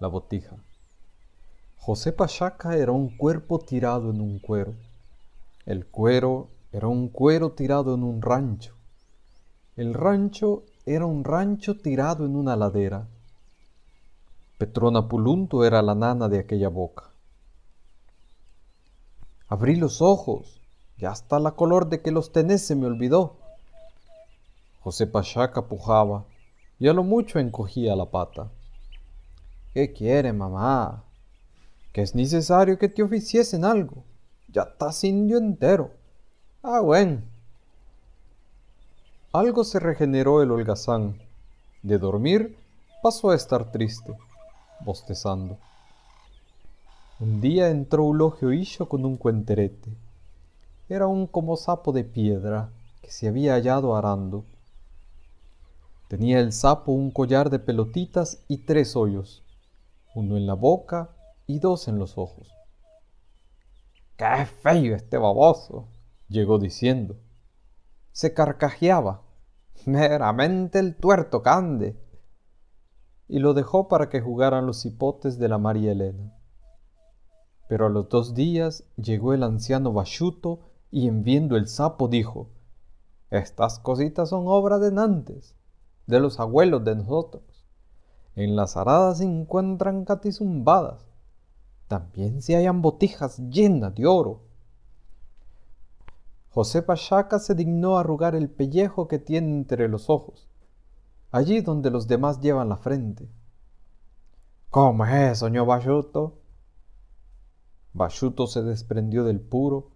la botija. José Pachaca era un cuerpo tirado en un cuero. El cuero era un cuero tirado en un rancho. El rancho era un rancho tirado en una ladera. Petrona Pulunto era la nana de aquella boca. Abrí los ojos, ya hasta la color de que los tenés se me olvidó. José Pachaca pujaba y a lo mucho encogía la pata. ¿Qué quiere, mamá? Que es necesario que te oficiesen algo. Ya estás indio entero. Ah, bueno. Algo se regeneró el holgazán. De dormir pasó a estar triste, bostezando. Un día entró Eulogio Hillo con un cuenterete. Era un como sapo de piedra que se había hallado arando. Tenía el sapo un collar de pelotitas y tres hoyos uno en la boca y dos en los ojos. ¡Qué feo este baboso! llegó diciendo. Se carcajeaba, meramente el tuerto cande, y lo dejó para que jugaran los hipotes de la María Elena. Pero a los dos días llegó el anciano Bachuto y en viendo el sapo dijo, Estas cositas son obra de Nantes, de los abuelos de nosotros. En las aradas se encuentran catizumbadas. También se hallan botijas llenas de oro. José Pachaca se dignó arrugar el pellejo que tiene entre los ojos, allí donde los demás llevan la frente. ¿Cómo es señor Bayuto? se desprendió del puro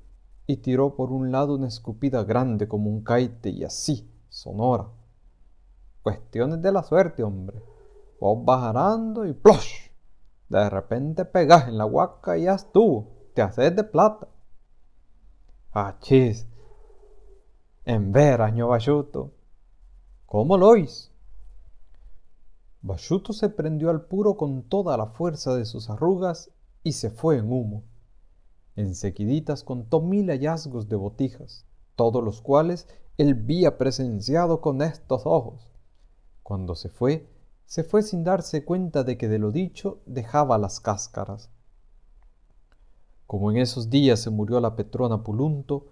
y tiró por un lado una escupida grande como un caite y así, sonora. Cuestiones de la suerte, hombre. Vos vas y ¡plosh! De repente pegas en la huaca y ya estuvo. Te haces de plata. Achis. En veras, año Bayuto. ¿Cómo lo oís? Bayuto se prendió al puro con toda la fuerza de sus arrugas y se fue en humo. Enseguiditas contó mil hallazgos de botijas, todos los cuales él vía presenciado con estos ojos. Cuando se fue, se fue sin darse cuenta de que de lo dicho dejaba las cáscaras. Como en esos días se murió la Petrona Pulunto,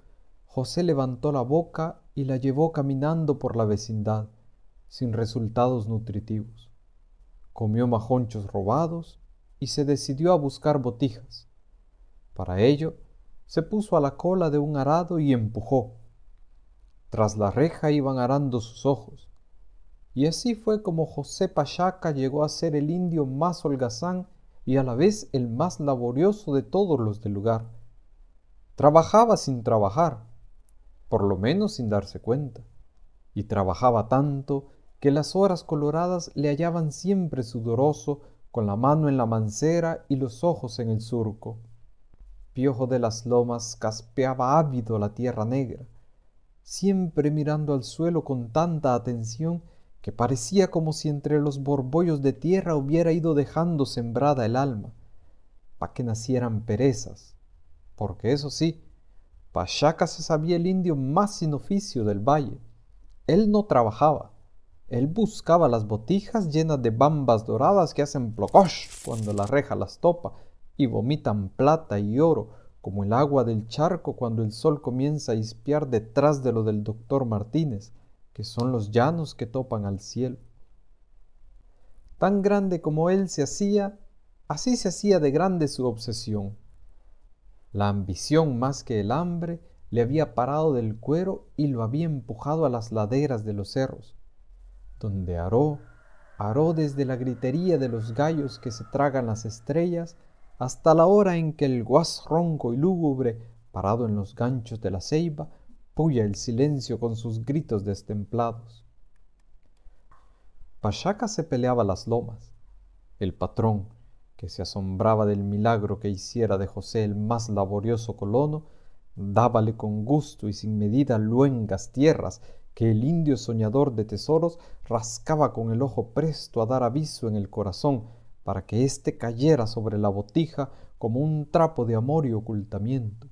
José levantó la boca y la llevó caminando por la vecindad, sin resultados nutritivos. Comió majonchos robados y se decidió a buscar botijas. Para ello, se puso a la cola de un arado y empujó. Tras la reja iban arando sus ojos. Y así fue como José Pachaca llegó a ser el indio más holgazán y a la vez el más laborioso de todos los del lugar. Trabajaba sin trabajar, por lo menos sin darse cuenta, y trabajaba tanto que las horas coloradas le hallaban siempre sudoroso, con la mano en la mancera y los ojos en el surco. Piojo de las lomas caspeaba ávido la tierra negra, siempre mirando al suelo con tanta atención que parecía como si entre los borbollos de tierra hubiera ido dejando sembrada el alma, pa' que nacieran perezas, porque eso sí, Pachaca se sabía el indio más sin oficio del valle. Él no trabajaba, él buscaba las botijas llenas de bambas doradas que hacen plocosh cuando la reja las topa y vomitan plata y oro como el agua del charco cuando el sol comienza a espiar detrás de lo del doctor Martínez que son los llanos que topan al cielo. Tan grande como él se hacía, así se hacía de grande su obsesión. La ambición más que el hambre le había parado del cuero y lo había empujado a las laderas de los cerros, donde aró, aró desde la gritería de los gallos que se tragan las estrellas hasta la hora en que el guas ronco y lúgubre, parado en los ganchos de la ceiba, el silencio con sus gritos destemplados. Pachaca se peleaba las lomas. El patrón, que se asombraba del milagro que hiciera de José el más laborioso colono, dábale con gusto y sin medida luengas tierras que el indio soñador de tesoros rascaba con el ojo presto a dar aviso en el corazón para que éste cayera sobre la botija como un trapo de amor y ocultamiento.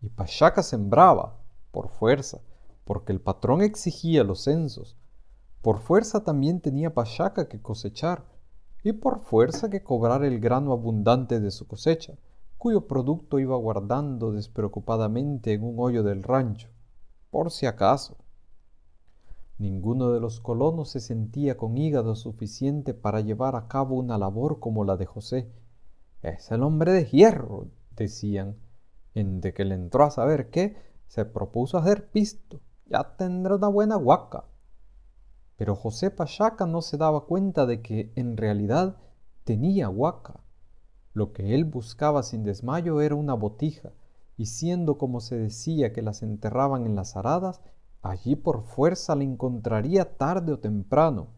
Y Pachaca sembraba, por fuerza, porque el patrón exigía los censos. Por fuerza también tenía Pachaca que cosechar, y por fuerza que cobrar el grano abundante de su cosecha, cuyo producto iba guardando despreocupadamente en un hoyo del rancho, por si acaso. Ninguno de los colonos se sentía con hígado suficiente para llevar a cabo una labor como la de José. Es el hombre de hierro, decían, en de que le entró a saber qué, se propuso hacer pisto, ya tendrá una buena huaca. Pero José Pachaca no se daba cuenta de que en realidad tenía huaca. Lo que él buscaba sin desmayo era una botija, y siendo como se decía que las enterraban en las aradas, allí por fuerza la encontraría tarde o temprano.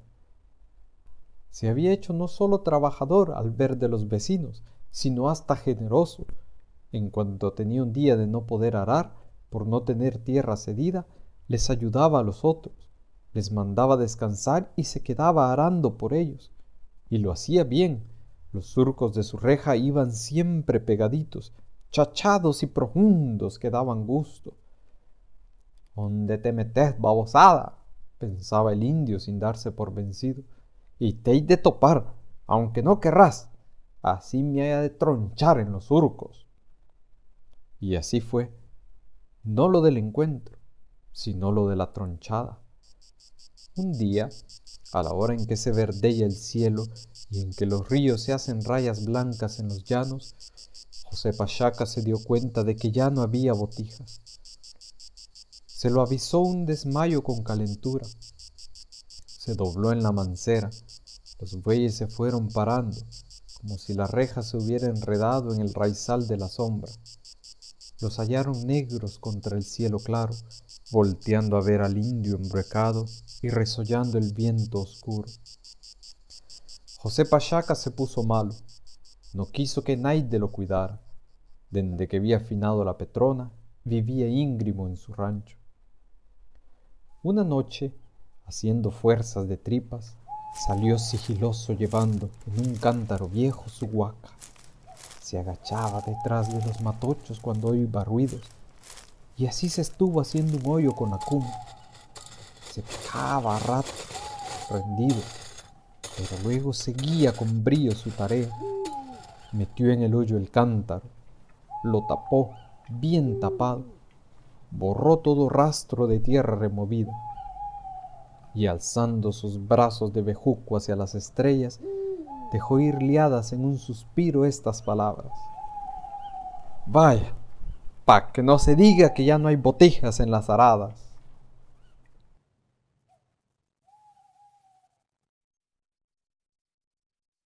Se había hecho no solo trabajador al ver de los vecinos, sino hasta generoso. En cuanto tenía un día de no poder arar, por no tener tierra cedida, les ayudaba a los otros, les mandaba descansar y se quedaba arando por ellos. Y lo hacía bien. Los surcos de su reja iban siempre pegaditos, chachados y profundos que daban gusto. ¿Dónde te metes, babosada? pensaba el indio sin darse por vencido. Y te he de topar, aunque no querrás. Así me haya de tronchar en los surcos. Y así fue no lo del encuentro, sino lo de la tronchada. Un día, a la hora en que se verdella el cielo y en que los ríos se hacen rayas blancas en los llanos, José Pachaca se dio cuenta de que ya no había botijas. Se lo avisó un desmayo con calentura. Se dobló en la mancera. Los bueyes se fueron parando, como si la reja se hubiera enredado en el raizal de la sombra los hallaron negros contra el cielo claro, volteando a ver al indio embrecado y resollando el viento oscuro. José Pachaca se puso malo, no quiso que nadie lo cuidara. Desde que había afinado la Petrona, vivía íngrimo en su rancho. Una noche, haciendo fuerzas de tripas, salió sigiloso llevando en un cántaro viejo su huaca se agachaba detrás de los matochos cuando oía ruidos, y así se estuvo haciendo un hoyo con la Se picaba rato, rendido, pero luego seguía con brío su tarea. Metió en el hoyo el cántaro, lo tapó bien tapado, borró todo rastro de tierra removida, y alzando sus brazos de bejuco hacia las estrellas, dejó ir liadas en un suspiro estas palabras. Vaya, pa' que no se diga que ya no hay botijas en las aradas.